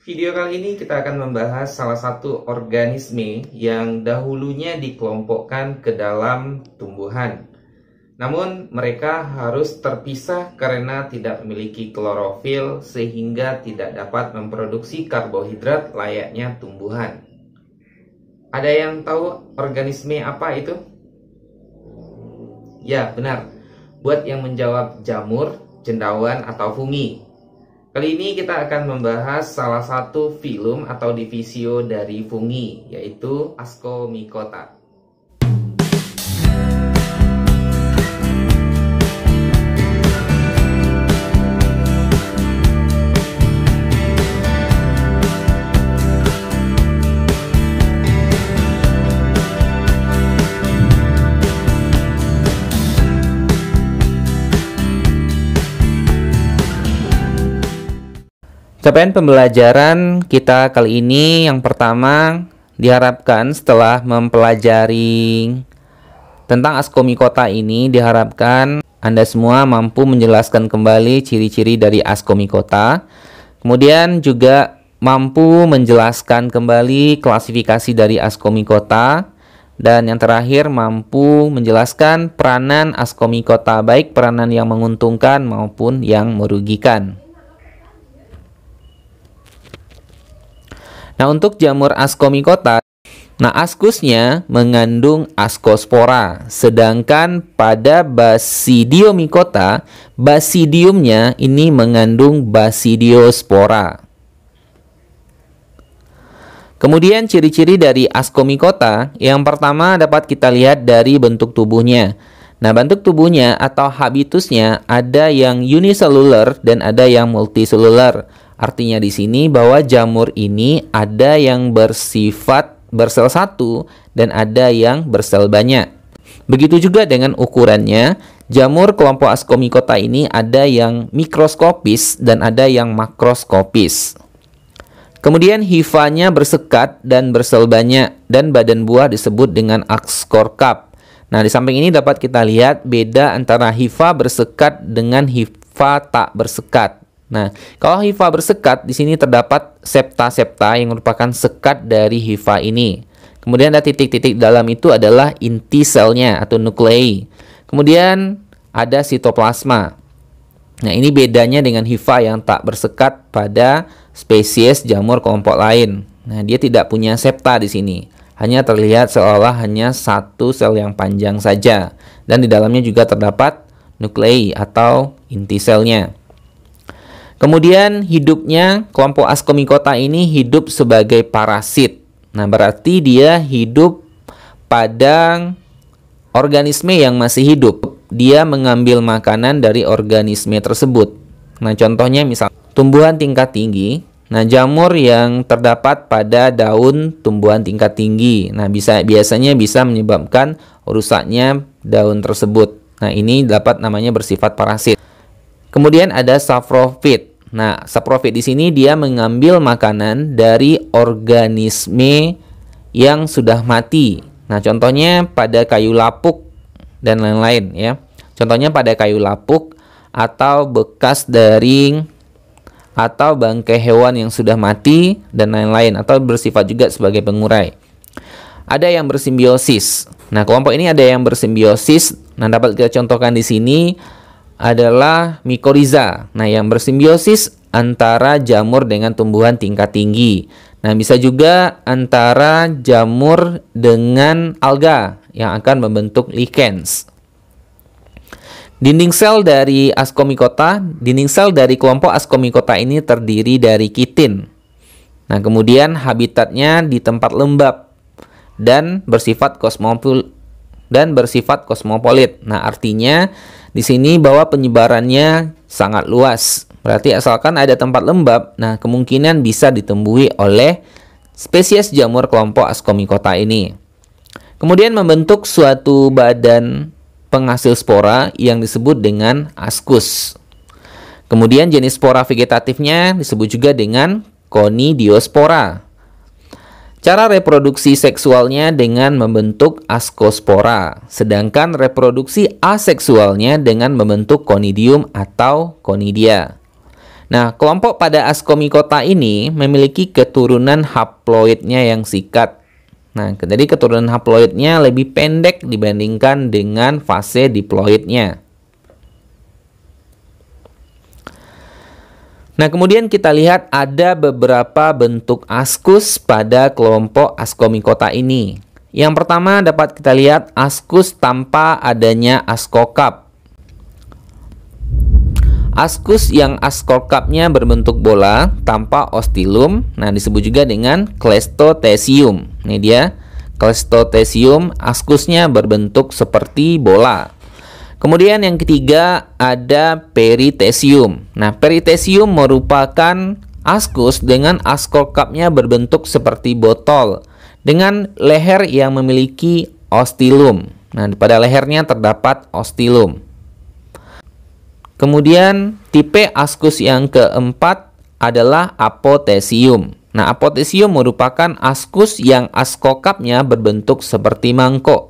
Video kali ini kita akan membahas salah satu organisme yang dahulunya dikelompokkan ke dalam tumbuhan. Namun mereka harus terpisah karena tidak memiliki klorofil sehingga tidak dapat memproduksi karbohidrat layaknya tumbuhan. Ada yang tahu organisme apa itu? Ya, benar. Buat yang menjawab jamur, cendawan, atau fungi, Kali ini kita akan membahas salah satu film atau divisio dari fungi, yaitu Ascomycota. Capaian pembelajaran kita kali ini yang pertama diharapkan setelah mempelajari tentang Askomi Kota ini diharapkan Anda semua mampu menjelaskan kembali ciri-ciri dari Askomi Kota. Kemudian juga mampu menjelaskan kembali klasifikasi dari Askomi Kota dan yang terakhir mampu menjelaskan peranan Askomi Kota baik peranan yang menguntungkan maupun yang merugikan. Nah, untuk jamur askomikota, nah askusnya mengandung askospora, sedangkan pada basidiomikota, basidiumnya ini mengandung basidiospora. Kemudian ciri-ciri dari askomikota, yang pertama dapat kita lihat dari bentuk tubuhnya. Nah, bentuk tubuhnya atau habitusnya ada yang uniseluler dan ada yang multiseluler. Artinya di sini bahwa jamur ini ada yang bersifat bersel satu dan ada yang bersel banyak. Begitu juga dengan ukurannya, jamur kelompok Ascomycota ini ada yang mikroskopis dan ada yang makroskopis. Kemudian hifanya bersekat dan bersel banyak dan badan buah disebut dengan cup. Nah, di samping ini dapat kita lihat beda antara hifa bersekat dengan hifa tak bersekat. Nah, kalau hifa bersekat, di sini terdapat septa-septa yang merupakan sekat dari hifa ini. Kemudian ada titik-titik dalam itu adalah inti selnya atau nuklei. Kemudian ada sitoplasma. Nah, ini bedanya dengan hifa yang tak bersekat pada spesies jamur kelompok lain. Nah, dia tidak punya septa di sini. Hanya terlihat seolah hanya satu sel yang panjang saja dan di dalamnya juga terdapat nuklei atau inti selnya. Kemudian hidupnya kelompok askomikota ini hidup sebagai parasit. Nah, berarti dia hidup pada organisme yang masih hidup. Dia mengambil makanan dari organisme tersebut. Nah, contohnya misal tumbuhan tingkat tinggi. Nah, jamur yang terdapat pada daun tumbuhan tingkat tinggi. Nah, bisa biasanya bisa menyebabkan rusaknya daun tersebut. Nah, ini dapat namanya bersifat parasit. Kemudian ada saprofit. Nah, saprofit di sini dia mengambil makanan dari organisme yang sudah mati. Nah, contohnya pada kayu lapuk dan lain-lain ya. Contohnya pada kayu lapuk atau bekas dari atau bangkai hewan yang sudah mati dan lain-lain atau bersifat juga sebagai pengurai. Ada yang bersimbiosis. Nah, kelompok ini ada yang bersimbiosis. Nah, dapat kita contohkan di sini adalah mikoriza. Nah, yang bersimbiosis antara jamur dengan tumbuhan tingkat tinggi. Nah, bisa juga antara jamur dengan alga yang akan membentuk lichens. Dinding sel dari askomikota, dinding sel dari kelompok askomikota ini terdiri dari kitin. Nah, kemudian habitatnya di tempat lembab dan bersifat kosmopol dan bersifat kosmopolit. Nah, artinya di sini bahwa penyebarannya sangat luas. Berarti asalkan ada tempat lembab, nah kemungkinan bisa ditemui oleh spesies jamur kelompok Ascomycota ini. Kemudian membentuk suatu badan penghasil spora yang disebut dengan askus. Kemudian jenis spora vegetatifnya disebut juga dengan konidiospora. Cara reproduksi seksualnya dengan membentuk askospora, sedangkan reproduksi aseksualnya dengan membentuk konidium atau konidia. Nah, kelompok pada askomikota ini memiliki keturunan haploidnya yang sikat. Nah, jadi keturunan haploidnya lebih pendek dibandingkan dengan fase diploidnya. Nah, kemudian kita lihat ada beberapa bentuk askus pada kelompok askomikota ini. Yang pertama dapat kita lihat askus tanpa adanya askokap. Askus yang askokapnya berbentuk bola tanpa ostilum, nah disebut juga dengan klestotesium. Ini dia, klestotesium askusnya berbentuk seperti bola. Kemudian yang ketiga ada peritesium. Nah, peritesium merupakan askus dengan askol cupnya berbentuk seperti botol dengan leher yang memiliki ostilum. Nah, pada lehernya terdapat ostilum. Kemudian tipe askus yang keempat adalah apotesium. Nah, apotesium merupakan askus yang askokapnya berbentuk seperti mangkok.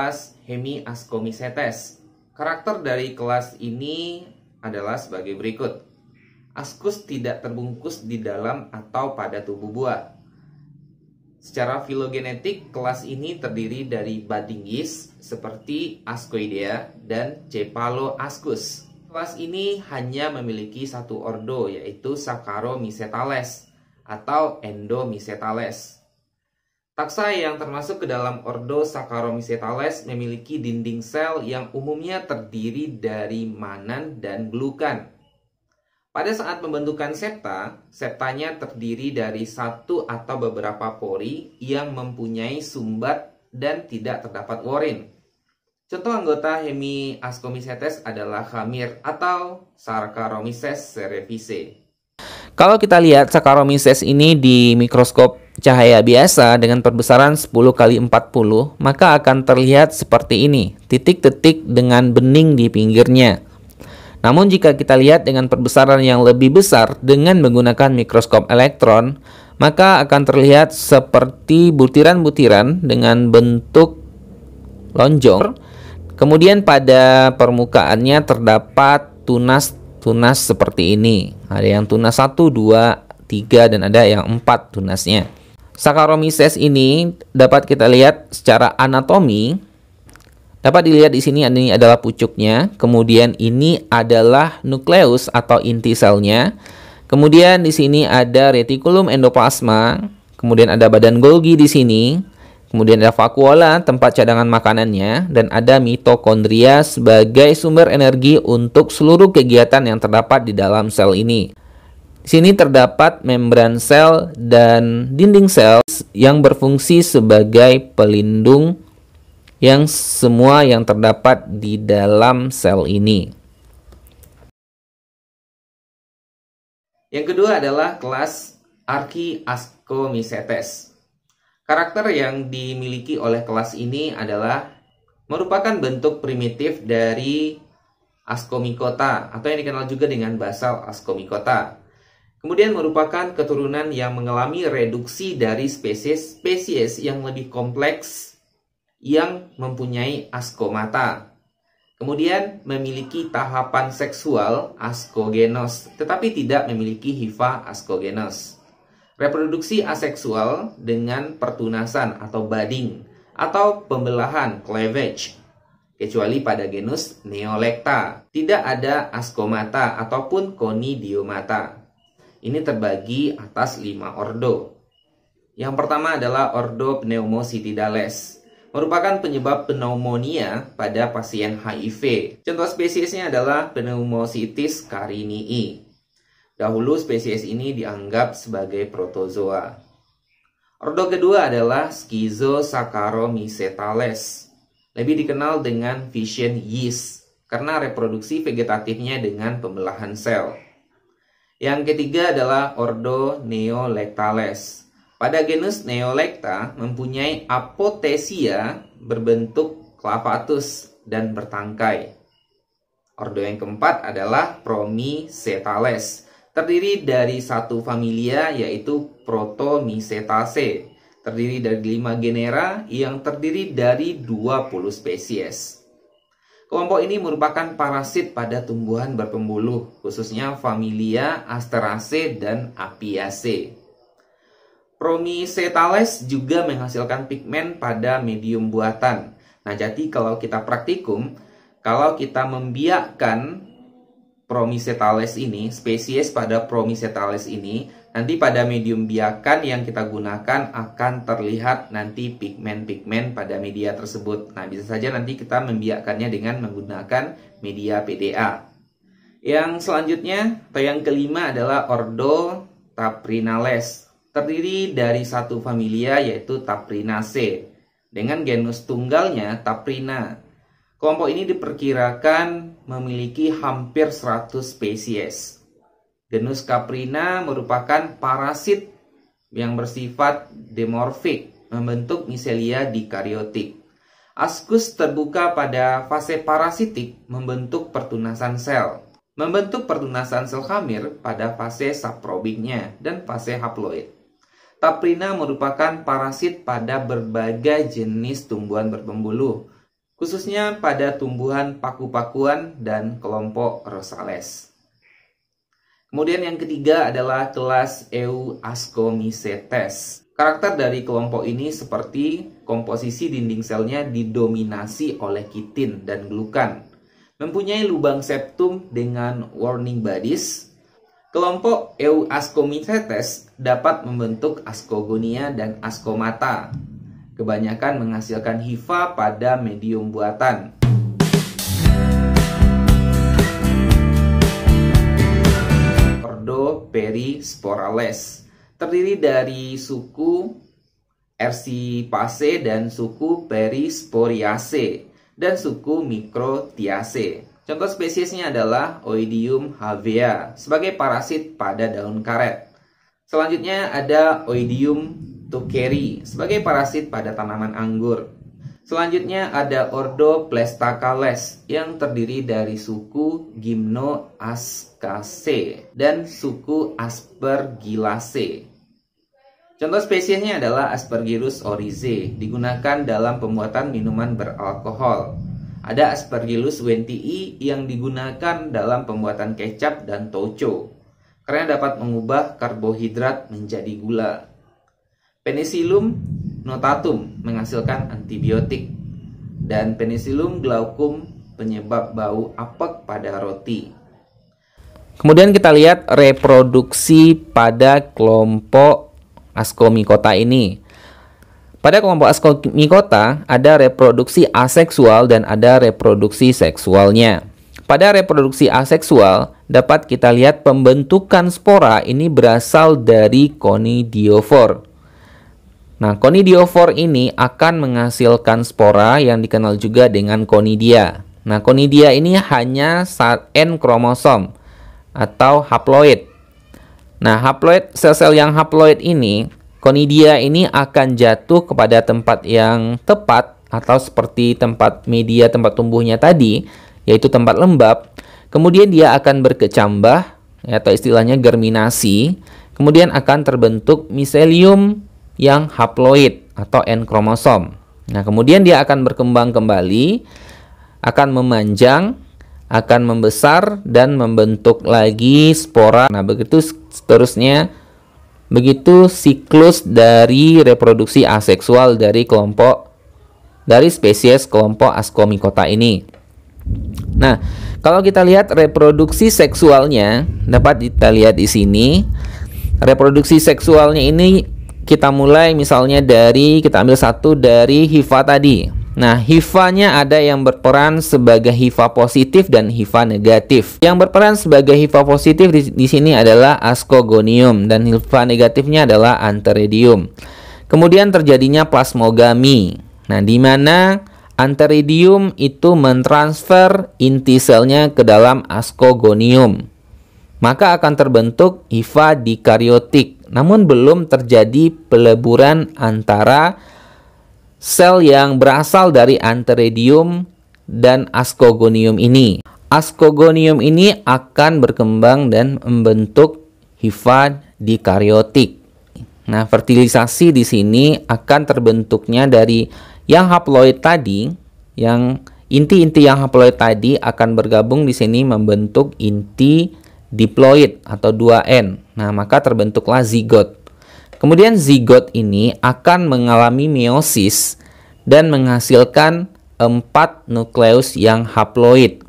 kelas Hemiascomycetes. Karakter dari kelas ini adalah sebagai berikut. Askus tidak terbungkus di dalam atau pada tubuh buah. Secara filogenetik, kelas ini terdiri dari yeast seperti Ascoidea dan Cephaloascus. Kelas ini hanya memiliki satu ordo yaitu Saccharomycetales atau Endomycetales. Taksa yang termasuk ke dalam ordo Saccharomycetales memiliki dinding sel yang umumnya terdiri dari manan dan glukan. Pada saat pembentukan septa, septanya terdiri dari satu atau beberapa pori yang mempunyai sumbat dan tidak terdapat warin. Contoh anggota Hemiascomycetes adalah Hamir atau Saccharomyces cerevisiae. Kalau kita lihat Saccharomyces ini di mikroskop cahaya biasa dengan perbesaran 10 kali 40, maka akan terlihat seperti ini, titik-titik dengan bening di pinggirnya. Namun jika kita lihat dengan perbesaran yang lebih besar dengan menggunakan mikroskop elektron, maka akan terlihat seperti butiran-butiran dengan bentuk lonjong. Kemudian pada permukaannya terdapat tunas tunas seperti ini. Ada yang tunas 1, 2, 3 dan ada yang 4 tunasnya. Saccharomyces ini dapat kita lihat secara anatomi Dapat dilihat di sini ini adalah pucuknya, kemudian ini adalah nukleus atau inti selnya. Kemudian di sini ada retikulum endoplasma, kemudian ada badan Golgi di sini. Kemudian ada vakuola, tempat cadangan makanannya, dan ada mitokondria sebagai sumber energi untuk seluruh kegiatan yang terdapat di dalam sel ini. Di sini terdapat membran sel dan dinding sel yang berfungsi sebagai pelindung yang semua yang terdapat di dalam sel ini. Yang kedua adalah kelas Archaeascomycetes. Karakter yang dimiliki oleh kelas ini adalah merupakan bentuk primitif dari askomikota atau yang dikenal juga dengan basal askomikota. Kemudian merupakan keturunan yang mengalami reduksi dari spesies-spesies yang lebih kompleks yang mempunyai askomata. Kemudian memiliki tahapan seksual askogenos, tetapi tidak memiliki hifa askogenos. Reproduksi aseksual dengan pertunasan atau budding atau pembelahan cleavage kecuali pada genus Neolecta. Tidak ada askomata ataupun konidiomata. Ini terbagi atas lima ordo. Yang pertama adalah ordo pneumocytidales. Merupakan penyebab pneumonia pada pasien HIV. Contoh spesiesnya adalah Pneumocitis carinii. Dahulu spesies ini dianggap sebagai protozoa. Ordo kedua adalah Schizosaccharomycetales, lebih dikenal dengan fission yeast karena reproduksi vegetatifnya dengan pembelahan sel. Yang ketiga adalah Ordo Neolectales. Pada genus Neolecta mempunyai apotesia berbentuk clavatus dan bertangkai. Ordo yang keempat adalah Promycetales terdiri dari satu familia yaitu Protomycetaceae, terdiri dari lima genera yang terdiri dari 20 spesies. Kelompok ini merupakan parasit pada tumbuhan berpembuluh, khususnya familia Asteraceae dan Apiaceae. Promycetales juga menghasilkan pigmen pada medium buatan. Nah, jadi kalau kita praktikum, kalau kita membiakkan Promisetales ini, spesies pada Promisetales ini, nanti pada medium biakan yang kita gunakan akan terlihat nanti pigmen-pigmen pada media tersebut. Nah, bisa saja nanti kita membiakannya dengan menggunakan media PDA. Yang selanjutnya atau yang kelima adalah Ordo Taprinales. Terdiri dari satu familia yaitu Taprinaceae dengan genus tunggalnya Taprina. Kelompok ini diperkirakan memiliki hampir 100 spesies. Genus Caprina merupakan parasit yang bersifat demorfik, membentuk miselia dikariotik. Askus terbuka pada fase parasitik membentuk pertunasan sel, membentuk pertunasan sel khamir pada fase saprobiknya dan fase haploid. Caprina merupakan parasit pada berbagai jenis tumbuhan berpembuluh, khususnya pada tumbuhan paku-pakuan dan kelompok Rosales. Kemudian yang ketiga adalah kelas Euascomycetes. Karakter dari kelompok ini seperti komposisi dinding selnya didominasi oleh kitin dan glukan. Mempunyai lubang septum dengan warning bodies Kelompok Euascomycetes dapat membentuk askogonia dan ascomata kebanyakan menghasilkan hifa pada medium buatan. Ordo perisporales terdiri dari suku Ercipaceae dan suku Perisporiaceae dan suku Microtiaceae. Contoh spesiesnya adalah Oidium havea sebagai parasit pada daun karet. Selanjutnya ada Oidium carry sebagai parasit pada tanaman anggur. Selanjutnya ada Ordo Plestacales yang terdiri dari suku Gymnoascaceae dan suku Aspergillaceae. Contoh spesiesnya adalah Aspergillus oryzae, digunakan dalam pembuatan minuman beralkohol. Ada Aspergillus wentii yang digunakan dalam pembuatan kecap dan tauco karena dapat mengubah karbohidrat menjadi gula. Penicillium notatum menghasilkan antibiotik dan Penicillium glaucum penyebab bau apek pada roti. Kemudian kita lihat reproduksi pada kelompok Ascomycota ini. Pada kelompok Ascomycota ada reproduksi aseksual dan ada reproduksi seksualnya. Pada reproduksi aseksual dapat kita lihat pembentukan spora ini berasal dari konidiofor. Nah, konidiofor ini akan menghasilkan spora yang dikenal juga dengan konidia. Nah, konidia ini hanya saat N kromosom atau haploid. Nah, haploid sel-sel yang haploid ini, konidia ini akan jatuh kepada tempat yang tepat atau seperti tempat media tempat tumbuhnya tadi, yaitu tempat lembab. Kemudian dia akan berkecambah ya, atau istilahnya germinasi, kemudian akan terbentuk miselium yang haploid atau N kromosom. Nah, kemudian dia akan berkembang kembali, akan memanjang, akan membesar dan membentuk lagi spora. Nah, begitu seterusnya begitu siklus dari reproduksi aseksual dari kelompok dari spesies kelompok Ascomycota ini. Nah, kalau kita lihat reproduksi seksualnya dapat kita lihat di sini. Reproduksi seksualnya ini kita mulai misalnya dari kita ambil satu dari hifa tadi. Nah, hifanya ada yang berperan sebagai hifa positif dan hifa negatif. Yang berperan sebagai hifa positif di, di sini adalah ascogonium dan hifa negatifnya adalah anteridium. Kemudian terjadinya plasmogami. Nah, di mana anteridium itu mentransfer inti selnya ke dalam ascogonium. Maka akan terbentuk hifa dikariotik namun belum terjadi peleburan antara sel yang berasal dari anteridium dan askogonium ini. Askogonium ini akan berkembang dan membentuk hifa dikariotik. Nah, fertilisasi di sini akan terbentuknya dari yang haploid tadi, yang inti-inti yang haploid tadi akan bergabung di sini membentuk inti diploid atau 2N. Nah, maka terbentuklah zigot. Kemudian zigot ini akan mengalami meiosis dan menghasilkan empat nukleus yang haploid.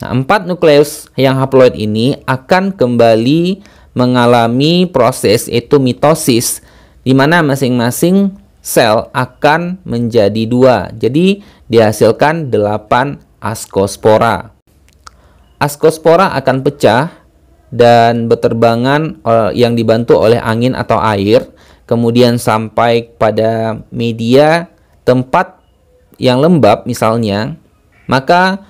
Nah, empat nukleus yang haploid ini akan kembali mengalami proses yaitu mitosis di mana masing-masing sel akan menjadi dua. Jadi dihasilkan 8 askospora. Ascospora akan pecah dan berterbangan eh, yang dibantu oleh angin atau air, kemudian sampai pada media tempat yang lembab misalnya, maka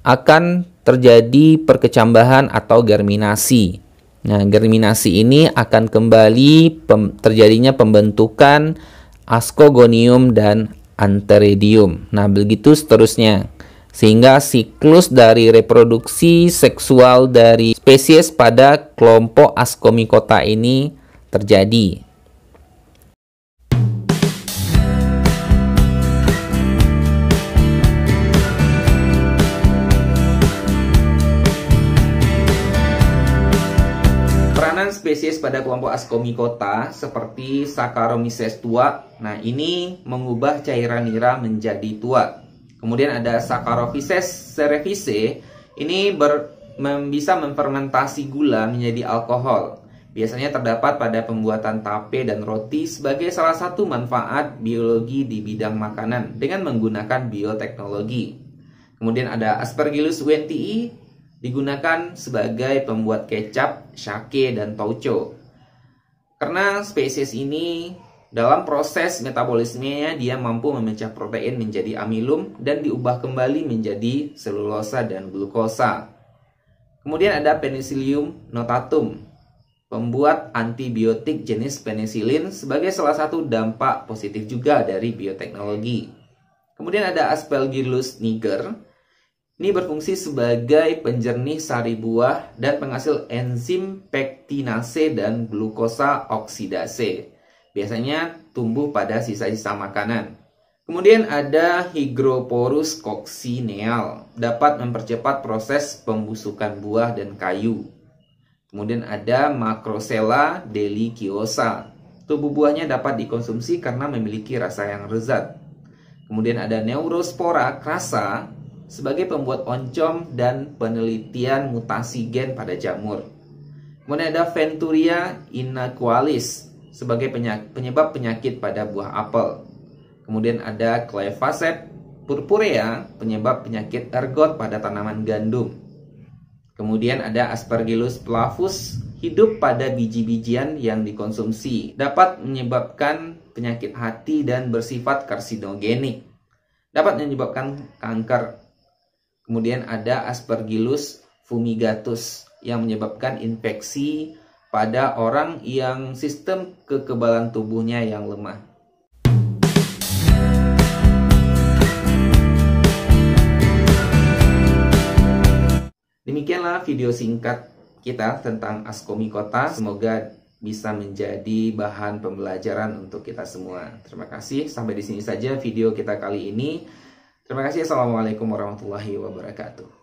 akan terjadi perkecambahan atau germinasi. Nah, germinasi ini akan kembali pem terjadinya pembentukan ascogonium dan anteridium. Nah, begitu seterusnya sehingga siklus dari reproduksi seksual dari spesies pada kelompok Ascomycota ini terjadi. Peranan spesies pada kelompok Ascomycota seperti Saccharomyces tua, nah ini mengubah cairan nira menjadi tua Kemudian ada Saccharomyces cerevisiae, ini ber, mem, bisa memfermentasi gula menjadi alkohol. Biasanya terdapat pada pembuatan tape dan roti sebagai salah satu manfaat biologi di bidang makanan dengan menggunakan bioteknologi. Kemudian ada Aspergillus wentii, digunakan sebagai pembuat kecap, sake, dan tauco. Karena spesies ini dalam proses metabolismenya, dia mampu memecah protein menjadi amilum dan diubah kembali menjadi selulosa dan glukosa. Kemudian ada penicillium notatum, pembuat antibiotik jenis penicillin sebagai salah satu dampak positif juga dari bioteknologi. Kemudian ada Aspergillus niger, ini berfungsi sebagai penjernih sari buah dan penghasil enzim pektinase dan glukosa oksidase. Biasanya tumbuh pada sisa-sisa makanan. Kemudian ada Hygroporus coccineal, dapat mempercepat proses pembusukan buah dan kayu. Kemudian ada Macrocella deliciosa. Tubuh buahnya dapat dikonsumsi karena memiliki rasa yang lezat. Kemudian ada Neurospora crassa sebagai pembuat oncom dan penelitian mutasi gen pada jamur. Kemudian ada Venturia inaqualis sebagai penyebab penyakit pada buah apel. Kemudian ada Clefaset purpurea, penyebab penyakit ergot pada tanaman gandum. Kemudian ada Aspergillus flavus, hidup pada biji-bijian yang dikonsumsi, dapat menyebabkan penyakit hati dan bersifat karsinogenik. Dapat menyebabkan kanker. Kemudian ada Aspergillus fumigatus yang menyebabkan infeksi pada orang yang sistem kekebalan tubuhnya yang lemah. Demikianlah video singkat kita tentang Askomikota. Semoga bisa menjadi bahan pembelajaran untuk kita semua. Terima kasih. Sampai di sini saja video kita kali ini. Terima kasih. Assalamualaikum warahmatullahi wabarakatuh.